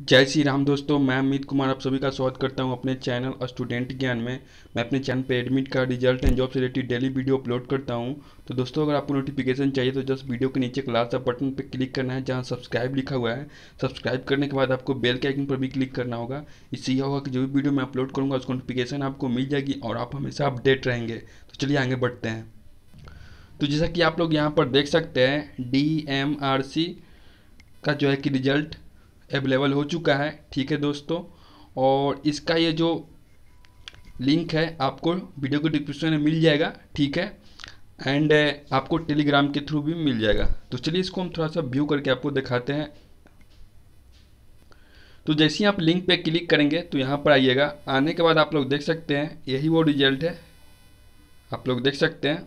जय श्री राम दोस्तों मैं अमित कुमार आप सभी का स्वागत करता हूं अपने चैनल स्टूडेंट ज्ञान में मैं अपने चैनल पर एडमिट का रिजल्ट एंड जॉब से रिलेटेड डेली वीडियो अपलोड करता हूं तो दोस्तों अगर आपको नोटिफिकेशन चाहिए तो जस्ट वीडियो के नीचे लाल सा बटन पर क्लिक करना है जहां सब्सक्राइब लिखा हुआ है सब्सक्राइब करने के बाद आपको बेल के आइकन पर भी क्लिक करना होगा इससे यह होगा कि जो भी वीडियो मैं अपलोड करूँगा उसको नोटिफिकेशन आपको मिल जाएगी और आप हमेशा अपडेट रहेंगे तो चलिए आगे बढ़ते हैं तो जैसा कि आप लोग यहाँ पर देख सकते हैं डी का जो है कि रिजल्ट अवेलेबल हो चुका है ठीक है दोस्तों और इसका ये जो लिंक है आपको वीडियो के डिस्क्रिप्शन में मिल जाएगा ठीक है एंड eh, आपको टेलीग्राम के थ्रू भी मिल जाएगा तो चलिए इसको हम थोड़ा सा व्यू करके आपको दिखाते हैं तो जैसे ही आप लिंक पे क्लिक करेंगे तो यहाँ पर आइएगा आने के बाद आप लोग देख सकते हैं यही वो रिजल्ट है आप लोग देख सकते हैं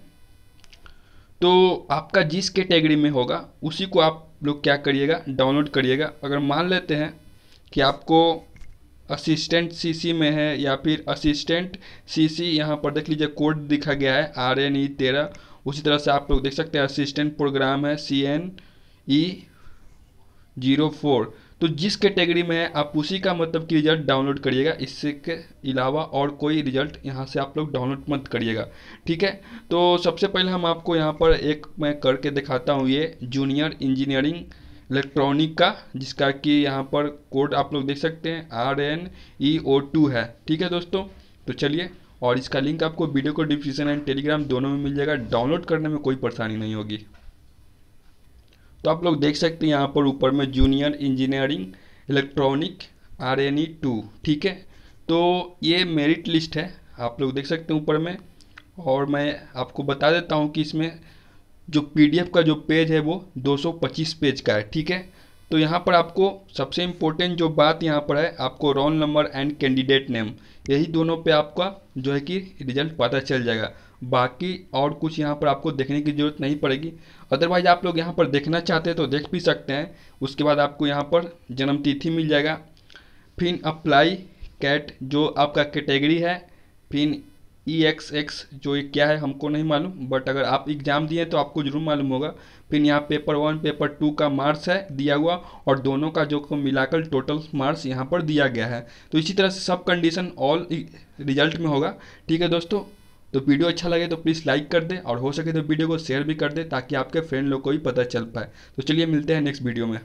तो आपका जिस कैटेगरी में होगा उसी को आप लोग क्या करिएगा डाउनलोड करिएगा अगर मान लेते हैं कि आपको असिस्टेंट सीसी में है या फिर असिस्टेंट सीसी यहाँ पर देख लीजिए कोड दिखा गया है आर एन ई तेरह उसी तरह से आप लोग देख सकते हैं असिस्टेंट प्रोग्राम है C N E zero four तो जिस कैटेगरी में है आप उसी का मतलब कि रिजल्ट डाउनलोड करिएगा इससे के अलावा और कोई रिजल्ट यहाँ से आप लोग डाउनलोड मत करिएगा ठीक है तो सबसे पहले हम आपको यहाँ पर एक मैं करके दिखाता हूँ ये जूनियर इंजीनियरिंग इलेक्ट्रॉनिक का जिसका कि यहाँ पर कोड आप लोग देख सकते हैं R N E O two है ठीक है दोस्तों तो चलिए और इसका लिंक आपको वीडियो को डिस्क्रिप्शन एंड टेलीग्राम दोनों में मिल जाएगा डाउनलोड करने में कोई परेशानी नहीं होगी तो आप लोग देख सकते हैं यहाँ पर ऊपर में junior engineering electronic R N E two ठीक है तो ये मेरिट लिस्ट है आप लोग देख सकते हैं ऊपर में और मैं आपको बता देता हूँ कि इसमें जो पीडीएफ का जो पेज है वो 225 पेज का है ठीक है तो यहाँ पर आपको सबसे इम्पोर्टेंट जो बात यहाँ पर है आपको roll number and candidate name यही दोनों पे आपका जो है कि रिजल्ट पता चल जाएगा बाकी और कुछ यहाँ पर आपको देखने की ज़रूरत नहीं पड़ेगी अदरवाइज आप लोग यहाँ पर देखना चाहते हैं तो देख भी सकते हैं उसके बाद आपको यहाँ पर जन्म तिथि मिल जाएगा फिर अप्लाई कैट जो आपका कैटेगरी है फिर ई एक्स एक्स जो ये क्या है हमको नहीं मालूम बट अगर आप एग्ज़ाम दिए तो आपको ज़रूर मालूम होगा फिर यहाँ पेपर वन पेपर टू का मार्क्स है दिया हुआ और दोनों का जो को मिलाकर टोटल मार्क्स यहाँ पर दिया गया है तो इसी तरह से सब कंडीशन ऑल रिजल्ट में होगा ठीक है दोस्तों तो वीडियो अच्छा लगे तो प्लीज़ लाइक कर दें और हो सके तो वीडियो को शेयर भी कर दें ताकि आपके फ्रेंड लोग को भी पता चल पाए तो चलिए मिलते हैं नेक्स्ट वीडियो में